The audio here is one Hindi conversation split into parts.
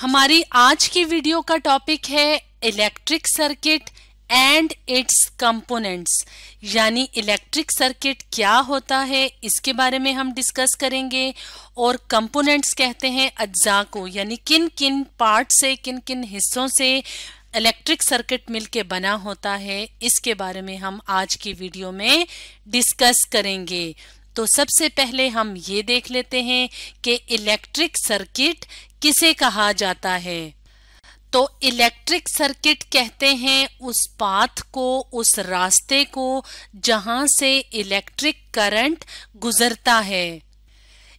हमारी आज की वीडियो का टॉपिक है electric circuit and its components यानी इलेक्ट्रिक सर्किट क्या होता है इसके बारे में हम डिस्कस करेंगे और कंपोनेंट्स कहते हैं अज्जा को यानी किन किन पार्ट से किन किन हिस्सों से इलेक्ट्रिक सर्किट मिलके बना होता है इसके बारे में हम आज की वीडियो में डिस्कस करेंगे तो सबसे पहले हम ये देख लेते हैं कि इलेक्ट्रिक सर्किट किसे कहा जाता है तो इलेक्ट्रिक सर्किट कहते हैं उस पाथ को उस रास्ते को जहां से इलेक्ट्रिक करंट गुजरता है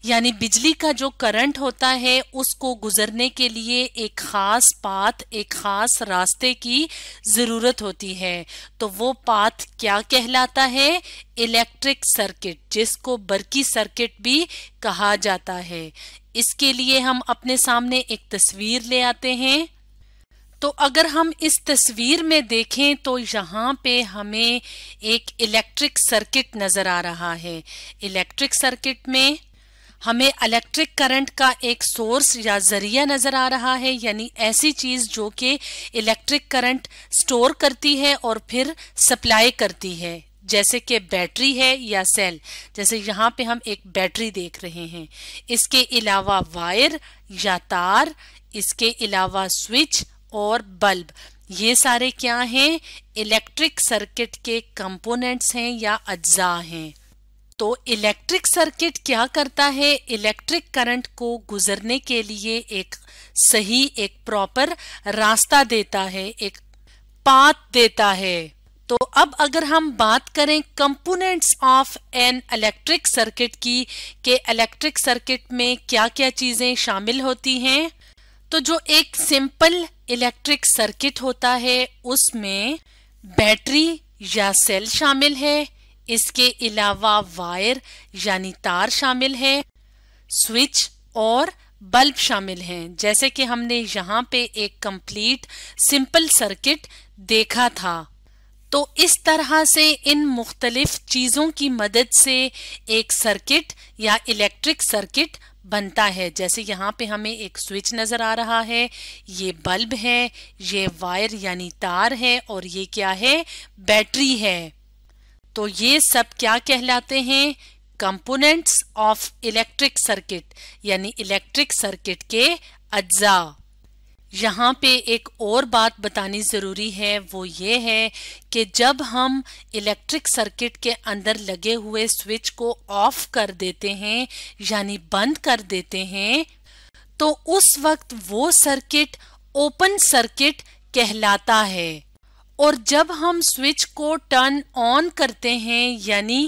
यानी बिजली का जो करंट होता है उसको गुजरने के लिए एक खास पाथ एक खास रास्ते की जरूरत होती है तो वो पाथ क्या कहलाता है इलेक्ट्रिक सर्किट जिसको बर्की सर्किट भी कहा जाता है इसके लिए हम अपने सामने एक तस्वीर ले आते हैं तो अगर हम इस तस्वीर में देखें तो यहाँ पे हमें एक इलेक्ट्रिक सर्किट नजर आ रहा है इलेक्ट्रिक सर्किट में हमें इलेक्ट्रिक करंट का एक सोर्स या जरिया नज़र आ रहा है यानी ऐसी चीज़ जो कि इलेक्ट्रिक करंट स्टोर करती है और फिर सप्लाई करती है जैसे कि बैटरी है या सेल जैसे यहाँ पे हम एक बैटरी देख रहे हैं इसके अलावा वायर या तार इसके अलावा स्विच और बल्ब ये सारे क्या हैं इलेक्ट्रिक सर्किट के कंपोनेंट्स हैं या अज्जा हैं तो इलेक्ट्रिक सर्किट क्या करता है इलेक्ट्रिक करंट को गुजरने के लिए एक सही एक प्रॉपर रास्ता देता है एक पाथ देता है तो अब अगर हम बात करें components of an electric circuit की के इलेक्ट्रिक सर्किट में क्या क्या चीजें शामिल होती हैं तो जो एक सिंपल इलेक्ट्रिक सर्किट होता है उसमें बैटरी या सेल शामिल है इसके अलावा वायर यानी तार शामिल है स्विच और बल्ब शामिल हैं जैसे कि हमने यहाँ पे एक कंप्लीट सिंपल सर्किट देखा था तो इस तरह से इन मुख्तलिफ चीज़ों की मदद से एक सर्किट या इलेक्ट्रिक सर्किट बनता है जैसे यहाँ पे हमें एक स्विच नज़र आ रहा है ये बल्ब है ये वायर यानी तार है और ये क्या है बैटरी है तो ये सब क्या कहलाते हैं कंपोनेंट्स ऑफ इलेक्ट्रिक सर्किट यानी इलेक्ट्रिक सर्किट के अज्जा यहाँ पे एक और बात बतानी ज़रूरी है वो ये है कि जब हम इलेक्ट्रिक सर्किट के अंदर लगे हुए स्विच को ऑफ कर देते हैं यानी बंद कर देते हैं तो उस वक्त वो सर्किट ओपन सर्किट कहलाता है और जब हम स्विच को टर्न ऑन करते हैं यानी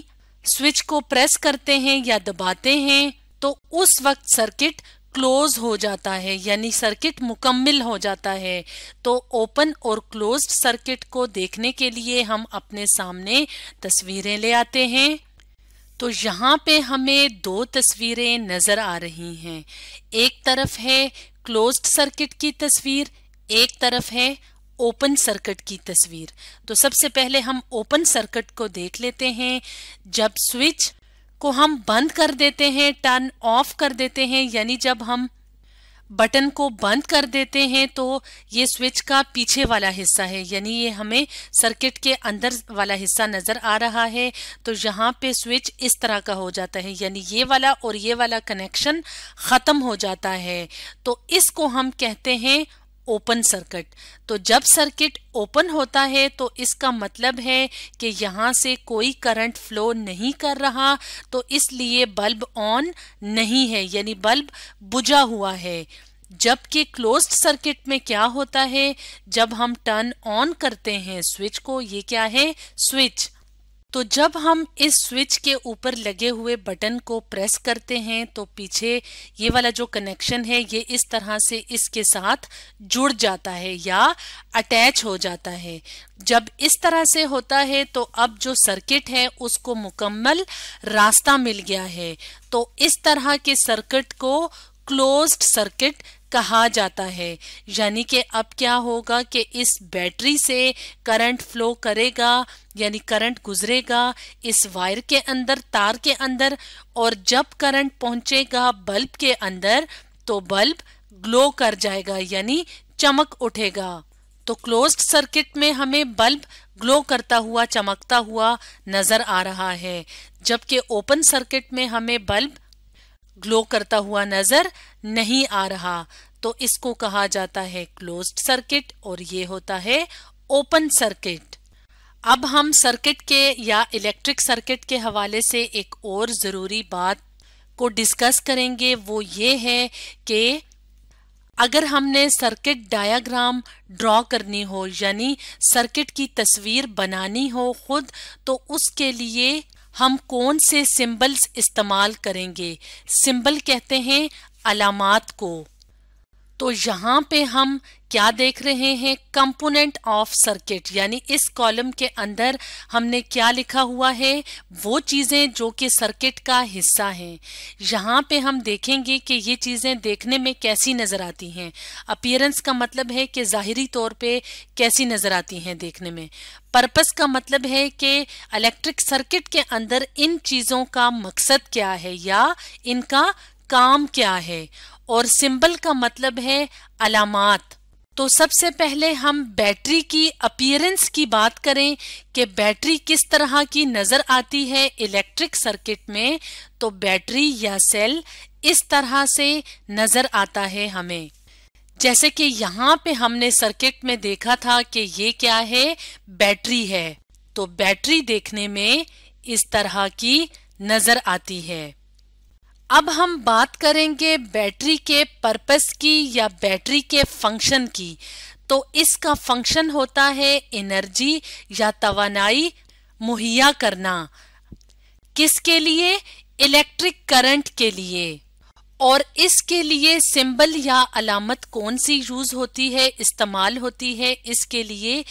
स्विच को प्रेस करते हैं या दबाते हैं तो उस वक्त सर्किट क्लोज हो जाता है यानी सर्किट मुकम्मल हो जाता है तो ओपन और क्लोज सर्किट को देखने के लिए हम अपने सामने तस्वीरें ले आते हैं तो यहाँ पे हमें दो तस्वीरें नज़र आ रही हैं एक तरफ है क्लोज्ड सर्किट की तस्वीर एक तरफ है ओपन सर्किट की तस्वीर तो सबसे पहले हम ओपन सर्किट को देख लेते हैं जब स्विच को हम बंद कर देते हैं टर्न ऑफ कर देते हैं यानी जब हम बटन को बंद कर देते हैं तो ये स्विच का पीछे वाला हिस्सा है यानी ये हमें सर्किट के अंदर वाला हिस्सा नज़र आ रहा है तो यहाँ पे स्विच इस तरह का हो जाता है यानी ये वाला और ये वाला कनेक्शन ख़त्म हो जाता है तो इसको हम कहते हैं ओपन सर्किट तो जब सर्किट ओपन होता है तो इसका मतलब है कि यहाँ से कोई करंट फ्लो नहीं कर रहा तो इसलिए बल्ब ऑन नहीं है यानी बल्ब बुझा हुआ है जबकि क्लोज सर्किट में क्या होता है जब हम टर्न ऑन करते हैं स्विच को ये क्या है स्विच तो जब हम इस स्विच के ऊपर लगे हुए बटन को प्रेस करते हैं तो पीछे ये वाला जो कनेक्शन है ये इस तरह से इसके साथ जुड़ जाता है या अटैच हो जाता है जब इस तरह से होता है तो अब जो सर्किट है उसको मुकम्मल रास्ता मिल गया है तो इस तरह के सर्किट को क्लोज्ड सर्किट कहा जाता है यानी कि अब क्या होगा कि इस बैटरी से करंट फ्लो करेगा यानी करंट गुजरेगा इस वायर के अंदर तार के अंदर और जब करंट पहुंचेगा बल्ब के अंदर तो बल्ब ग्लो कर जाएगा यानी चमक उठेगा तो क्लोज्ड सर्किट में हमें बल्ब ग्लो करता हुआ चमकता हुआ नजर आ रहा है जबकि ओपन सर्किट में हमें बल्ब ग्लो करता हुआ नजर नहीं आ रहा तो इसको कहा जाता है क्लोज्ड सर्किट और ये होता है ओपन सर्किट अब हम सर्किट के या इलेक्ट्रिक सर्किट के हवाले से एक और ज़रूरी बात को डिस्कस करेंगे वो ये है कि अगर हमने सर्किट डायग्राम ड्रॉ करनी हो यानी सर्किट की तस्वीर बनानी हो खुद तो उसके लिए हम कौन से सिंबल्स इस्तेमाल करेंगे सिंबल कहते हैं अलामत को तो यहाँ पे हम क्या देख रहे हैं कंपोनेंट ऑफ सर्किट यानी इस कॉलम के अंदर हमने क्या लिखा हुआ है वो चीज़ें जो कि सर्किट का हिस्सा हैं यहाँ पे हम देखेंगे कि ये चीज़ें देखने में कैसी नज़र आती हैं अपियरेंस का मतलब है कि ज़ाहरी तौर पे कैसी नज़र आती हैं देखने में पर्पस का मतलब है कि इलेक्ट्रिक सर्किट के अंदर इन चीज़ों का मकसद क्या है या इनका काम क्या है और सिंबल का मतलब है अलामत तो सबसे पहले हम बैटरी की अपियरेंस की बात करें कि बैटरी किस तरह की नजर आती है इलेक्ट्रिक सर्किट में तो बैटरी या सेल इस तरह से नजर आता है हमें जैसे कि यहाँ पे हमने सर्किट में देखा था कि ये क्या है बैटरी है तो बैटरी देखने में इस तरह की नजर आती है अब हम बात करेंगे बैटरी के पर्पस की या बैटरी के फंक्शन की तो इसका फंक्शन होता है एनर्जी या तवानाई मुहैया करना किसके लिए इलेक्ट्रिक करंट के लिए और इसके लिए सिंबल या अलामत कौन सी यूज होती है इस्तेमाल होती है इसके लिए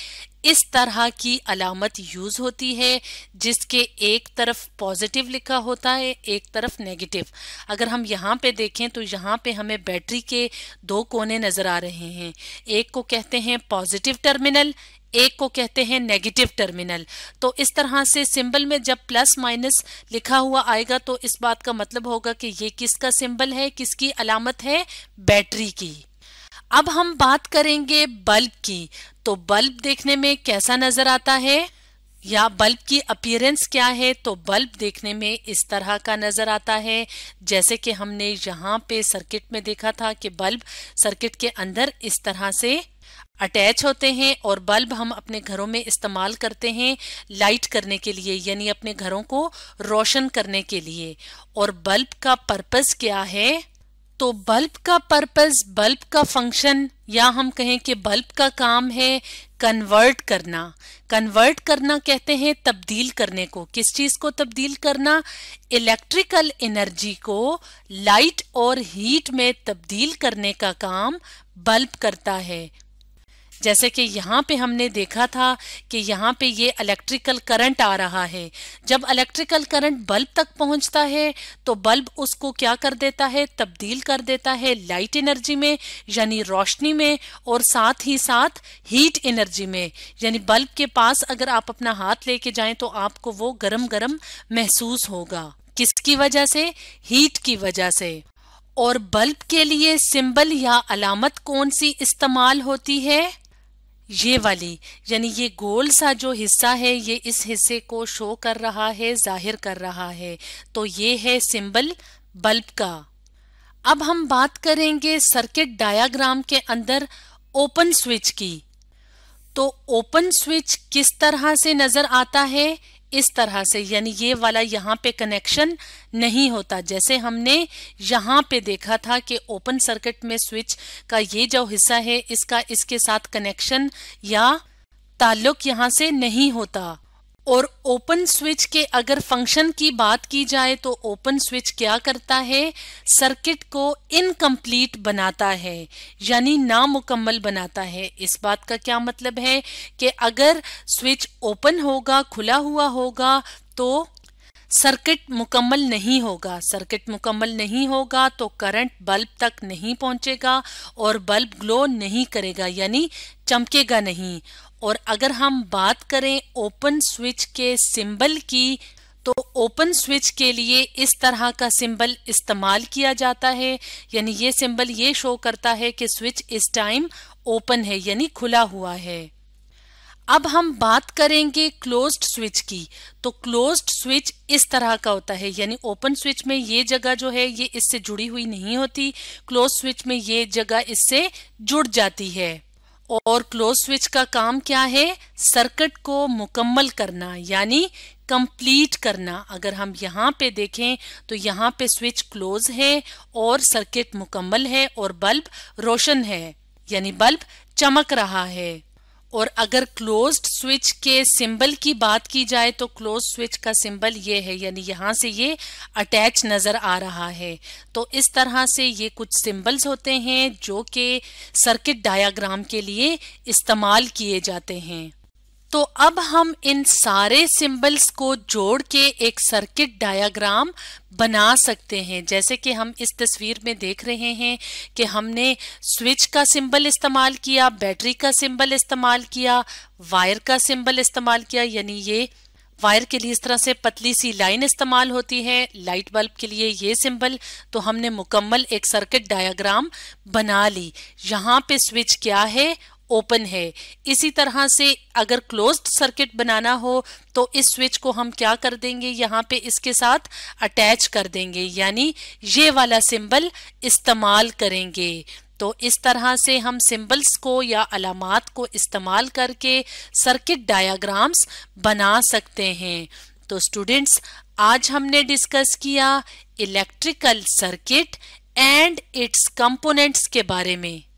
इस तरह की अलामत यूज होती है जिसके एक तरफ पॉजिटिव लिखा होता है एक तरफ नेगेटिव अगर हम यहाँ पे देखें तो यहाँ पे हमें बैटरी के दो कोने नज़र आ रहे हैं एक को कहते हैं पॉजिटिव टर्मिनल एक को कहते हैं नेगेटिव टर्मिनल तो इस तरह से सिंबल में जब प्लस माइनस लिखा हुआ आएगा तो इस बात का मतलब होगा कि ये किसका सिंबल है किसकी अलामत है बैटरी की अब हम बात करेंगे बल्ब की तो बल्ब देखने में कैसा नजर आता है या बल्ब की अपीयरेंस क्या है तो बल्ब देखने में इस तरह का नज़र आता है जैसे कि हमने यहाँ पे सर्किट में देखा था कि बल्ब सर्किट के अंदर इस तरह से अटैच होते हैं और बल्ब हम अपने घरों में इस्तेमाल करते हैं लाइट करने के लिए यानी अपने घरों को रोशन करने के लिए और बल्ब का पर्पज़ क्या है तो बल्ब का पर्पस बल्ब का फंक्शन या हम कहें कि बल्ब का काम है कन्वर्ट करना कन्वर्ट करना कहते हैं तब्दील करने को किस चीज को तब्दील करना इलेक्ट्रिकल एनर्जी को लाइट और हीट में तब्दील करने का काम बल्ब करता है जैसे कि यहाँ पे हमने देखा था कि यहाँ पे ये इलेक्ट्रिकल करंट आ रहा है जब इलेक्ट्रिकल करंट बल्ब तक पहुँचता है तो बल्ब उसको क्या कर देता है तब्दील कर देता है लाइट एनर्जी में यानी रोशनी में और साथ ही साथ हीट एनर्जी में यानी बल्ब के पास अगर आप अपना हाथ लेके जाएं तो आपको वो गर्म गर्म महसूस होगा किसकी वजह से हीट की वजह से और बल्ब के लिए सिंबल या अलामत कौन सी इस्तेमाल होती है ये वाली यानी ये गोल सा जो हिस्सा है ये इस हिस्से को शो कर रहा है जाहिर कर रहा है तो ये है सिंबल बल्ब का अब हम बात करेंगे सर्किट डायग्राम के अंदर ओपन स्विच की तो ओपन स्विच किस तरह से नजर आता है इस तरह से यानी ये वाला यहाँ पे कनेक्शन नहीं होता जैसे हमने यहाँ पे देखा था कि ओपन सर्किट में स्विच का ये जो हिस्सा है इसका इसके साथ कनेक्शन या ताल्लुक यहाँ से नहीं होता और ओपन स्विच के अगर फंक्शन की बात की जाए तो ओपन स्विच क्या करता है सर्किट को इनकम्प्लीट बनाता है यानी नामुकम्मल बनाता है इस बात का क्या मतलब है कि अगर स्विच ओपन होगा खुला हुआ होगा तो सर्किट मुकम्मल नहीं होगा सर्किट मुकम्मल नहीं होगा तो करंट बल्ब तक नहीं पहुंचेगा और बल्ब ग्लो नहीं करेगा यानी चमकेगा नहीं और अगर हम बात करें ओपन स्विच के सिंबल की तो ओपन स्विच के लिए इस तरह का सिंबल इस्तेमाल किया जाता है यानी ये सिंबल ये शो करता है कि स्विच इस टाइम ओपन है यानी खुला हुआ है अब हम बात करेंगे क्लोज्ड स्विच की तो क्लोज्ड स्विच इस तरह का होता है यानी ओपन स्विच में ये जगह जो है ये इससे जुड़ी हुई नहीं होती क्लोज स्विच में ये जगह इससे जुड़ जाती है और क्लोज स्विच का काम क्या है सर्किट को मुकम्मल करना यानी कंप्लीट करना अगर हम यहाँ पे देखें तो यहाँ पे स्विच क्लोज है और सर्किट मुकम्मल है और बल्ब रोशन है यानी बल्ब चमक रहा है और अगर क्लोज्ड स्विच के सिंबल की बात की जाए तो क्लोज स्विच का सिंबल ये है यानी यहाँ से ये अटैच नज़र आ रहा है तो इस तरह से ये कुछ सिंबल्स होते हैं जो कि सर्किट डायग्राम के लिए इस्तेमाल किए जाते हैं तो अब हम इन सारे सिंबल्स को जोड़ के एक सर्किट डायग्राम बना सकते हैं जैसे कि हम इस तस्वीर में देख रहे हैं कि हमने स्विच का सिंबल इस्तेमाल किया बैटरी का सिंबल इस्तेमाल किया वायर का सिंबल इस्तेमाल किया यानी ये वायर के लिए इस तरह से पतली सी लाइन इस्तेमाल होती है लाइट बल्ब के लिए ये सिंबल तो हमने मुकम्मल एक सर्किट डायग्राम बना ली यहाँ पे स्विच क्या है ओपन है इसी तरह से अगर क्लोज्ड सर्किट बनाना हो तो इस स्विच को हम क्या कर देंगे यहाँ पे इसके साथ अटैच कर देंगे यानी ये वाला सिंबल इस्तेमाल करेंगे तो इस तरह से हम सिंबल्स को या अलामत को इस्तेमाल करके सर्किट डायाग्राम्स बना सकते हैं तो स्टूडेंट्स आज हमने डिस्कस किया electrical circuit and its components के बारे में